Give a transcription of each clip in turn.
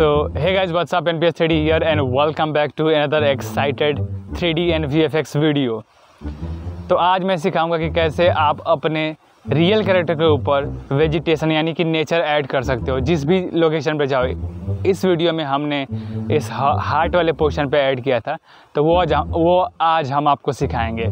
P S three D here and welcome back to another excited three D and V F X video तो आज मैं सिखाऊंगा कि कैसे आप अपने रियल कैरेक्टर के ऊपर वेजिटेशन यानी कि नेचर ऐड कर सकते हो जिस भी लोकेशन पे जाओ इस वीडियो में हमने इस हार्ट वाले पोर्शन पे ऐड किया था तो वो आज वो आज हम आपको सिखाएंगे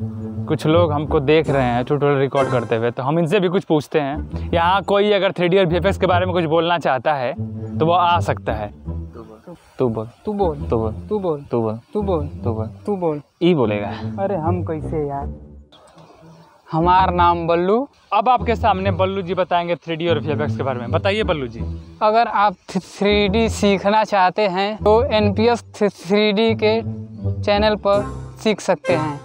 कुछ लोग हमको देख रहे हैं ट्यूटोरियल रिकॉर्ड करते हुए तो हम इनसे भी कुछ पूछते हैं यहाँ कोई अगर थ्री डी और वी के बारे में कुछ बोलना चाहता है तो वो आ सकता है तू बोल तू बोल तू बोल तू बोल तू बोल तू बोल तू बोल तू बोल ई बोलेगा अरे हम कैसे यार हमारा नाम बल्लू अब आपके सामने बल्लू जी बताएंगे थ्री डी और वी के बारे में बताइए बल्लू जी अगर आप थ्री डी सीखना चाहते हैं तो N P S three D के चैनल पर सीख सकते हैं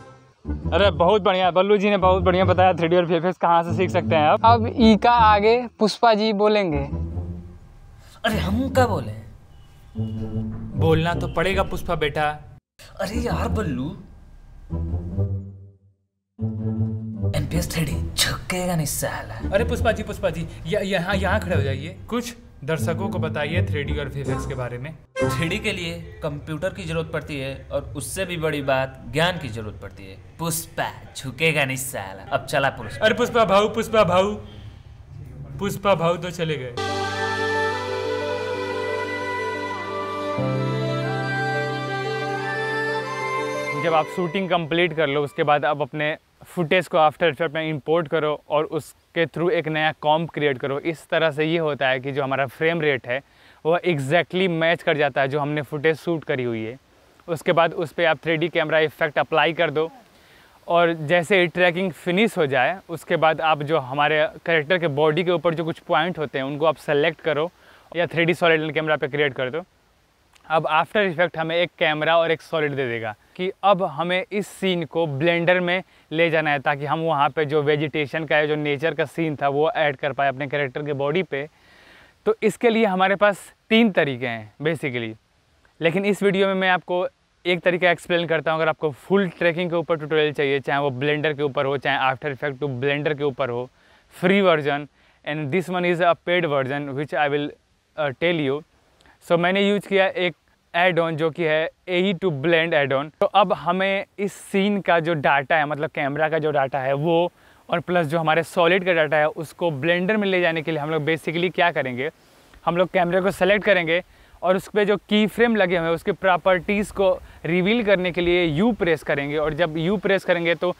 अरे बहुत बढ़िया बल्लू जी ने बहुत बढ़िया बताया थ्री डी और फेफेस कहाँ से सीख सकते हैं अब अब ई का आगे पुष्पा जी बोलेंगे अरे हम क्या बोले बोलना तो पड़ेगा पुष्पा बेटा अरे यार बल्लू एमपीएस थ्री डी छक्केगा नहीं साला अरे पुष्पा जी पुष्पा जी यहाँ यहाँ खड़े हो जाइए कुछ दर्शकों को बताइए थ्री और वीएफएक्स के बारे में थ्री के लिए कंप्यूटर की जरूरत पड़ती है और उससे भी बड़ी बात ज्ञान की जरूरत पड़ती है पुष्पा झुकेगा नहीं साला अब चला पुरुष अरे पुष्पा भाऊ पुष्पा भाऊ पुष्पा भाऊ तो चले गए जब आप शूटिंग कंप्लीट कर लो उसके बाद आप अपने फुटेज को आफ्टर इफेक्ट में इंपोर्ट करो और उस के थ्रू एक नया कॉम्प क्रिएट करो इस तरह से ये होता है कि जो हमारा फ्रेम रेट है वह एग्जैक्टली मैच कर जाता है जो हमने फुटेज शूट करी हुई है उसके बाद उस पर आप थ्री कैमरा इफेक्ट अप्लाई कर दो और जैसे ट्रैकिंग फिनिश हो जाए उसके बाद आप जो हमारे करेक्टर के बॉडी के ऊपर जो कुछ पॉइंट होते हैं उनको आप सेलेक्ट करो या थ्री डी सॉलिड कैमरा पे क्रिएट कर दो अब आफ्टर इफेक्ट हमें एक कैमरा और एक सॉलिड दे देगा कि अब हमें इस सीन को ब्लेंडर में ले जाना है ताकि हम वहाँ पे जो वेजिटेशन का है जो नेचर का सीन था वो ऐड कर पाए अपने कैरेक्टर के बॉडी पे तो इसके लिए हमारे पास तीन तरीके हैं बेसिकली लेकिन इस वीडियो में मैं आपको एक तरीका एक्सप्लेन करता हूँ अगर आपको फुल ट्रैकिंग के ऊपर ट्यूटोरियल चाहिए चाहे वो ब्लेंडर के ऊपर हो चाहे आफ्टर इफेक्ट टू ब्लेंडर के ऊपर हो free version and this one is a paid version which I will tell you so so, मैंने यूज किया एक एड ऑन जो कि है A to blend add on तो अब हमें इस सीन का जो डाटा है मतलब कैमरा का जो डाटा है वो और प्लस जो हमारे सॉलिड का डाटा है उसको ब्लेंडर में ले जाने के लिए हम लोग बेसिकली क्या करेंगे हम लोग कैमरे को सेलेक्ट करेंगे और उस पर जो की फ्रेम लगे हुए हैं उसके प्रॉपर्टीज़ को रिवील करने के लिए यू प्रेस करेंगे और जब यू प्रेस करेंगे तो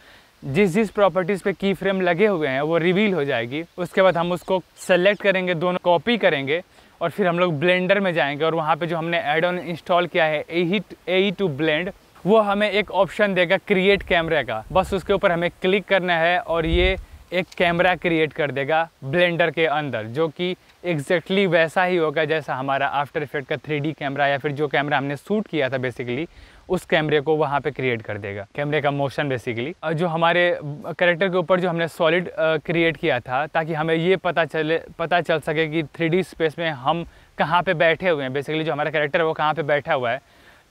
जिस जिस प्रॉपर्टीज़ पे की फ्रेम लगे हुए हैं वो रिवील हो जाएगी उसके बाद हम उसको सेलेक्ट करेंगे दोनों कॉपी करेंगे और फिर हम लोग ब्लेंडर में जाएंगे और वहाँ पे जो हमने एड ऑन इंस्टॉल किया है ए ही ए टू ब्लेंड वो हमें एक ऑप्शन देगा क्रिएट कैमरे का बस उसके ऊपर हमें क्लिक करना है और ये एक कैमरा क्रिएट कर देगा ब्लेंडर के अंदर जो कि एग्जैक्टली exactly वैसा ही होगा जैसा हमारा आफ्टर इफेक्ट का थ्री कैमरा या फिर जो कैमरा हमने शूट किया था बेसिकली उस कैमरे को वहाँ पे क्रिएट कर देगा कैमरे का मोशन बेसिकली जो हमारे करेक्टर के ऊपर जो हमने सॉलिड क्रिएट किया था ताकि हमें ये पता चले पता चल सके कि थ्री स्पेस में हम कहाँ पे बैठे हुए हैं बेसिकली जो हमारा करेक्टर है वो कहाँ पे बैठा हुआ है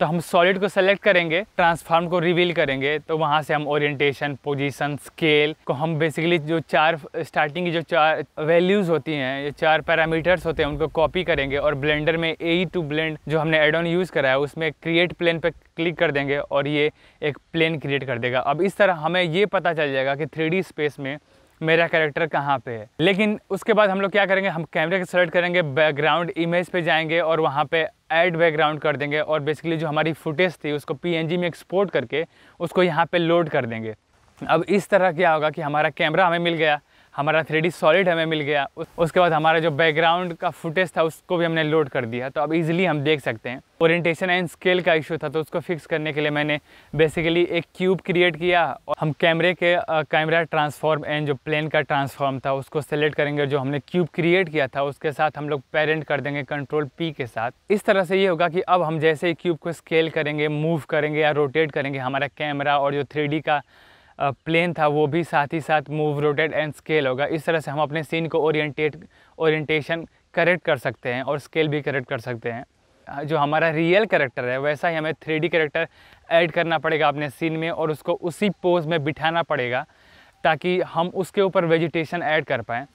तो हम सॉलिड को सेलेक्ट करेंगे ट्रांसफार्म को रिवील करेंगे तो वहाँ से हम ओरिएंटेशन पोजीशन स्केल को हम बेसिकली जो चार स्टार्टिंग की जो चार वैल्यूज़ होती हैं ये चार पैरामीटर्स होते हैं उनको कॉपी करेंगे और ब्लेंडर में ए टू ब्लेंड जो हमने एड ऑन यूज़ करा है उसमें क्रिएट प्लेन पर क्लिक कर देंगे और ये एक प्लेन क्रिएट कर देगा अब इस तरह हमें ये पता चल जाएगा कि थ्री स्पेस में मेरा कैरेक्टर कहाँ पे है लेकिन उसके बाद हम लोग क्या करेंगे हम कैमरे के सेलेक्ट करेंगे बैकग्राउंड इमेज पे जाएंगे और वहाँ पे ऐड बैकग्राउंड कर देंगे और बेसिकली जो हमारी फुटेज थी उसको पीएनजी में एक्सपोर्ट करके उसको यहाँ पे लोड कर देंगे अब इस तरह क्या होगा कि हमारा कैमरा हमें मिल गया हमारा थ्री सॉलिड हमें मिल गया उसके बाद हमारा जो बैकग्राउंड का फुटेज था उसको भी हमने लोड कर दिया तो अब इजीली हम देख सकते हैं ओरिएंटेशन एंड स्केल का इशू था तो उसको फिक्स करने के लिए मैंने बेसिकली एक क्यूब क्रिएट किया और हम कैमरे के कैमरा ट्रांसफॉर्म एंड जो प्लेन का ट्रांसफॉर्म था उसको सेलेक्ट करेंगे जो हमने क्यूब क्रिएट किया था उसके साथ हम लोग पेरेंट कर देंगे कंट्रोल पी के साथ इस तरह से ये होगा कि अब हम जैसे ही क्यूब को स्केल करेंगे मूव करेंगे या रोटेट करेंगे हमारा कैमरा और जो थ्री का प्लेन था वो भी साथ ही साथ मूव रोटेट एंड स्केल होगा इस तरह से हम अपने सीन को ओरिएंटेट ओरिएंटेशन करेक्ट कर सकते हैं और स्केल भी करेक्ट कर सकते हैं जो हमारा रियल करेक्टर है वैसा ही हमें थ्री डी करेक्टर ऐड करना पड़ेगा अपने सीन में और उसको उसी पोज में बिठाना पड़ेगा ताकि हम उसके ऊपर वेजिटेशन ऐड कर पाएँ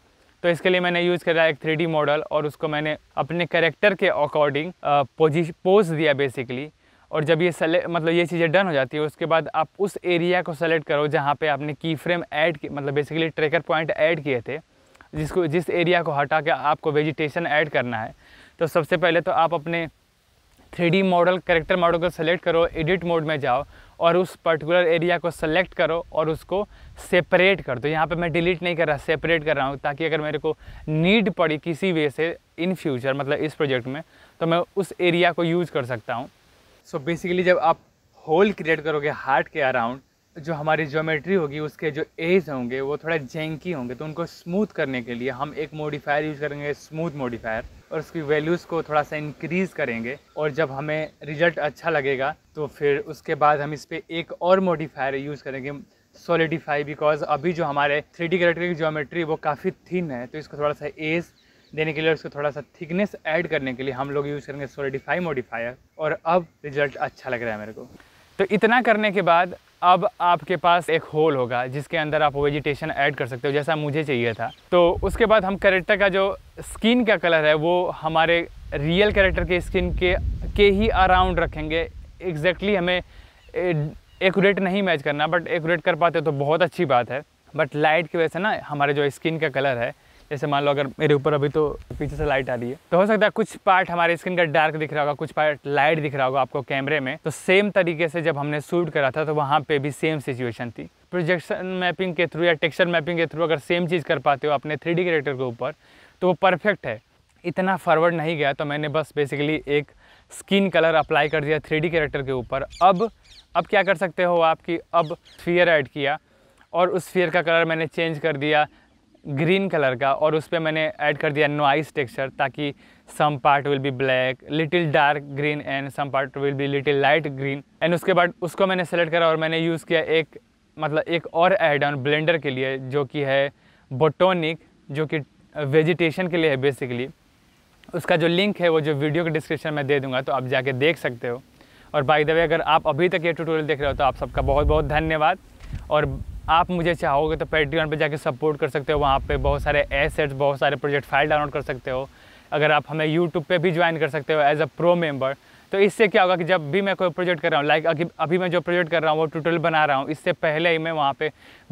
तो इसके लिए मैंने यूज़ करा एक थ्री मॉडल और उसको मैंने अपने करेक्टर के अकॉर्डिंग पोजिश पोज दिया बेसिकली और जब ये सेले मतलब ये चीज़ें डन हो जाती है उसके बाद आप उस एरिया को सेलेक्ट करो जहाँ पे आपने की फ्रेम ऐड मतलब बेसिकली ट्रेकर पॉइंट ऐड किए थे जिसको जिस एरिया को हटा के आपको वेजिटेशन ऐड करना है तो सबसे पहले तो आप अपने थ्री मॉडल करेक्टर मॉडल को सेलेक्ट करो एडिट मोड में जाओ और उस पर्टिकुलर एरिया को सेलेक्ट करो और उसको सेपरेट कर दो यहाँ पे मैं डिलीट नहीं कर रहा सेपरेट कर रहा हूँ ताकि अगर मेरे को नीड पड़ी किसी वे से इन फ्यूचर मतलब इस प्रोजेक्ट में तो मैं उस एरिया को यूज़ कर सकता हूँ सो so बेसिकली जब आप होल क्रिएट करोगे हार्ट के अराउंड जो हमारी ज्योमेट्री होगी उसके जो एज होंगे वो थोड़ा जेंकी होंगे तो उनको स्मूथ करने के लिए हम एक मॉडिफायर यूज़ करेंगे स्मूथ मॉडिफायर और उसकी वैल्यूज़ को थोड़ा सा इंक्रीज़ करेंगे और जब हमें रिजल्ट अच्छा लगेगा तो फिर उसके बाद हम इस पर एक और मॉडिफायर यूज़ करेंगे सॉलिडिफाई बिकॉज अभी जो हमारे थ्री डी करेक्टर की ज्योमेट्री वो काफ़ी थिन है तो इसको थोड़ा सा एज देने के लिए उसको थोड़ा सा थिकनेस ऐड करने के लिए हम लोग यूज़ करेंगे सोलिडिफाई मोडिफायर और अब रिजल्ट अच्छा लग रहा है मेरे को तो इतना करने के बाद अब आपके पास एक होल होगा जिसके अंदर आप वेजिटेशन ऐड कर सकते हो जैसा मुझे चाहिए था तो उसके बाद हम करेक्टर का जो स्किन का कलर है वो हमारे रियल करेक्टर के स्किन के के ही अराउंड रखेंगे एग्जैक्टली हमें एकूरेट नहीं मैच करना बट एकूरेट कर पाते तो बहुत अच्छी बात है बट लाइट की वजह से ना हमारे जो स्किन का कलर है जैसे मान लो अगर मेरे ऊपर अभी तो पीछे से लाइट आ रही है तो हो सकता है कुछ पार्ट हमारे स्किन का डार्क दिख रहा होगा कुछ पार्ट लाइट दिख रहा होगा आपको कैमरे में तो सेम तरीके से जब हमने शूट करा था तो वहाँ पे भी सेम सिचुएशन थी प्रोजेक्शन मैपिंग के थ्रू या टेक्सचर मैपिंग के थ्रू अगर सेम चीज़ कर पाते हो अपने थ्री डी के ऊपर तो वो परफेक्ट है इतना फॉरवर्ड नहीं गया तो मैंने बस बेसिकली एक स्किन कलर अप्लाई कर दिया थ्री डी के ऊपर अब अब क्या कर सकते हो आप कि अब स्फीयर ऐड किया और उस स्फीयर का कलर मैंने चेंज कर दिया ग्रीन कलर का और उस पर मैंने ऐड कर दिया नॉइस टेक्सचर ताकि some part will be black little dark green and some part will be little light green and उसके बाद उसको मैंने सेलेक्ट करा और मैंने यूज़ किया एक मतलब एक और एड ऑन ब्लेंडर के लिए जो कि है बोटोनिक जो कि वेजिटेशन के लिए है बेसिकली उसका जो लिंक है वो जो वीडियो के डिस्क्रिप्शन में दे दूंगा तो आप जाके देख सकते हो और बाय द वे अगर आप अभी तक ये ट्यूटोरियल देख रहे हो तो आप सबका बहुत बहुत धन्यवाद और आप मुझे चाहोगे तो पेट्रीन पर जाके सपोर्ट कर सकते हो वहाँ पे बहुत सारे एसेट्स बहुत सारे प्रोजेक्ट फाइल डाउनलोड कर सकते हो अगर आप हमें यूट्यूब पे भी ज्वाइन कर सकते हो एज अ प्रो मेम्बर तो इससे क्या होगा कि जब भी मैं कोई प्रोजेक्ट कर रहा हूँ लाइक अभी मैं जो प्रोजेक्ट कर रहा हूँ वो ट्यूटोरियल बना रहा हूँ इससे पहले ही मैं वहाँ पे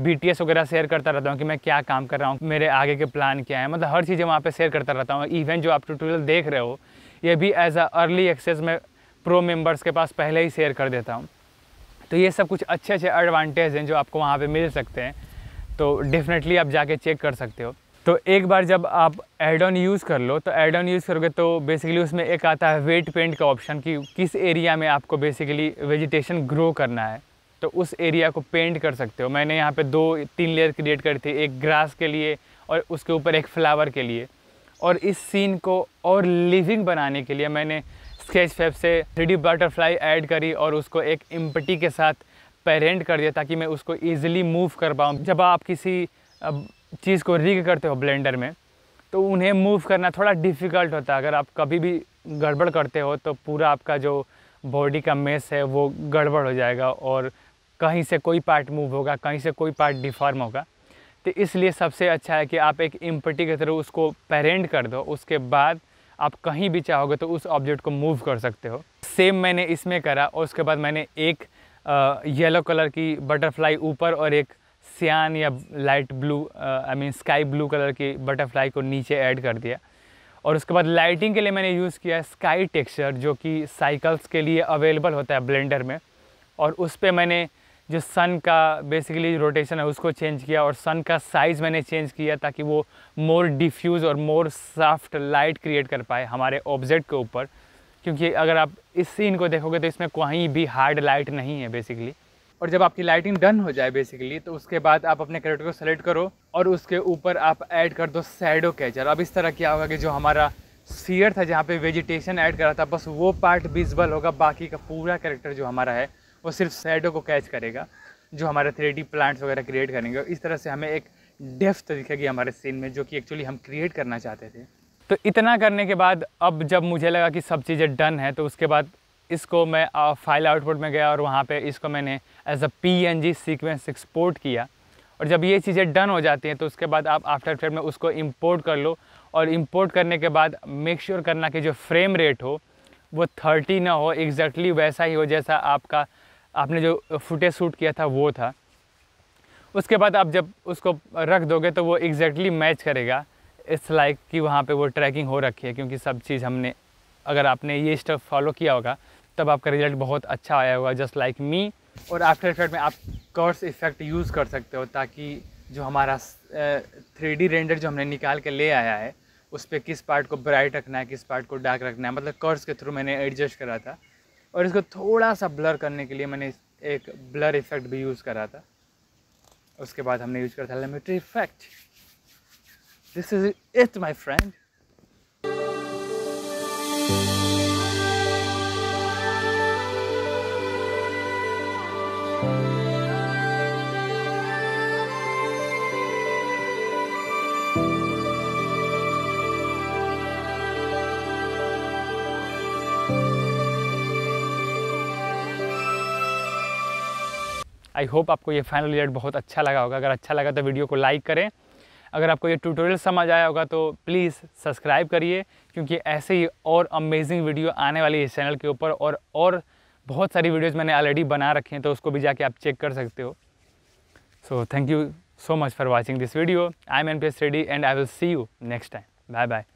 बी वगैरह शेयर करता रहता हूँ कि मैं क्या काम कर रहा हूँ मेरे आगे के प्लान क्या है मतलब हर चीज़ें वहाँ पर शेयर करता रहता हूँ इवन जो आप ट्यूटोरियल देख रहे हो ये भी एज अ अर्ली एक्सेस मैं प्रो मेम्बर्स के पास पहले ही शेयर कर देता हूँ तो ये सब कुछ अच्छे अच्छे एडवांटेज हैं जो आपको वहाँ पे मिल सकते हैं तो डेफिनेटली आप जाके चेक कर सकते हो तो एक बार जब आप एड ऑन यूज़ कर लो तो एड ऑन यूज़ करोगे तो बेसिकली उसमें एक आता है वेट पेंट का ऑप्शन कि किस एरिया में आपको बेसिकली वेजिटेशन ग्रो करना है तो उस एरिया को पेंट कर सकते हो मैंने यहाँ पे दो तीन लेयर क्रिएट करी थी एक ग्रास के लिए और उसके ऊपर एक फ्लावर के लिए और इस सीन को और लिविंग बनाने के लिए मैंने स्केच फैब से थ्री बटरफ्लाई ऐड करी और उसको एक इम्पटी के साथ पेरेंट कर दिया ताकि मैं उसको ईजिली मूव कर पाऊँ जब आप किसी चीज़ को रिग करते हो ब्लेंडर में तो उन्हें मूव करना थोड़ा डिफ़िकल्ट होता है अगर आप कभी भी गड़बड़ करते हो तो पूरा आपका जो बॉडी का मेस है वो गड़बड़ हो जाएगा और कहीं से कोई पार्ट मूव होगा कहीं से कोई पार्ट डिफॉर्म होगा तो इसलिए सबसे अच्छा है कि आप एक इम्पटी के थ्रू उसको पेरेंट कर दो उसके बाद आप कहीं भी चाहोगे तो उस ऑब्जेक्ट को मूव कर सकते हो सेम मैंने इसमें करा और उसके बाद मैंने एक येलो कलर की बटरफ्लाई ऊपर और एक सियान या light blue I mean sky blue colour की बटरफ्लाई को नीचे ऐड कर दिया और उसके बाद लाइटिंग के लिए मैंने यूज़ किया स्काई टेक्सचर जो कि साइकिल्स के लिए अवेलेबल होता है ब्लेंडर में और उस पर मैंने जो सन का बेसिकली रोटेशन है उसको चेंज किया और सन का साइज़ मैंने चेंज किया ताकि वो मोर डिफ्यूज़ और मोर सॉफ्ट लाइट क्रिएट कर पाए हमारे ऑब्जेक्ट के ऊपर क्योंकि अगर आप इस सीन को देखोगे तो इसमें कहीं भी हार्ड लाइट नहीं है बेसिकली और जब आपकी लाइटिंग डन हो जाए बेसिकली तो उसके बाद आप अपने करेक्टर को सेलेक्ट करो और उसके ऊपर आप ऐड कर दो सैडो कैचर अब इस तरह क्या होगा कि जो हमारा सीयर था जहाँ पे वेजिटेशन ऐड करा था बस वो पार्ट विजिबल होगा बाकी का पूरा करेक्टर जो हमारा है वो सिर्फ शैडो को कैच करेगा जो हमारे थ्री प्लांट्स वगैरह क्रिएट करेंगे इस तरह से हमें एक डेफ्थ दिखेगी हमारे सीन में जो कि एक्चुअली हम क्रिएट करना चाहते थे तो इतना करने के बाद अब जब मुझे लगा कि सब चीज़ें डन है तो उसके बाद इसको मैं फाइल आउटपुट में गया और वहाँ पे इसको मैंने as a P N G sequence export किया और जब ये चीज़ें डन हो जाती हैं तो उसके बाद आप आफ्टर फ्रेम में उसको इम्पोर्ट कर लो और इम्पोर्ट करने के बाद मेक श्योर sure करना कि जो फ्रेम रेट हो वो थर्टी ना हो एग्जैक्टली exactly वैसा ही हो जैसा आपका आपने जो फुटेज शूट किया था वो था उसके बाद आप जब उसको रख दोगे तो वो एग्जैक्टली मैच करेगा इट्स लाइक कि वहाँ पे वो ट्रैकिंग हो रखी है क्योंकि सब चीज़ हमने अगर आपने ये स्टेप फॉलो किया होगा तब आपका रिजल्ट बहुत अच्छा आया होगा जस्ट लाइक मी और आफ्टर इफेक्ट में आप कर्स इफेक्ट यूज़ कर सकते हो ताकि जो हमारा थ्री डी रेंडर जो हमने निकाल के ले आया है उस पर किस पार्ट को ब्राइट रखना है किस पार्ट को डार्क रखना है मतलब कर्स के थ्रू मैंने एडजस्ट करा था और इसको थोड़ा सा ब्लर करने के लिए मैंने एक ब्लर इफ़ेक्ट भी यूज़ करा था उसके बाद हमने यूज़ करा था लेमेट्री effect this is it my friend thank you I hope आपको ये फाइनल रिजल्ट बहुत अच्छा लगा होगा अगर अच्छा लगा तो वीडियो को लाइक करें अगर आपको ये ट्यूटोरियल समझ आया होगा तो प्लीज़ सब्सक्राइब करिए क्योंकि ऐसे ही और अमेजिंग वीडियो आने वाली है इस चैनल के ऊपर और और बहुत सारी वीडियोज़ मैंने ऑलरेडी बना रखी हैं तो उसको भी जाके आप चेक कर सकते हो so thank you so watching this video I am N P S ready and I will see you next time bye bye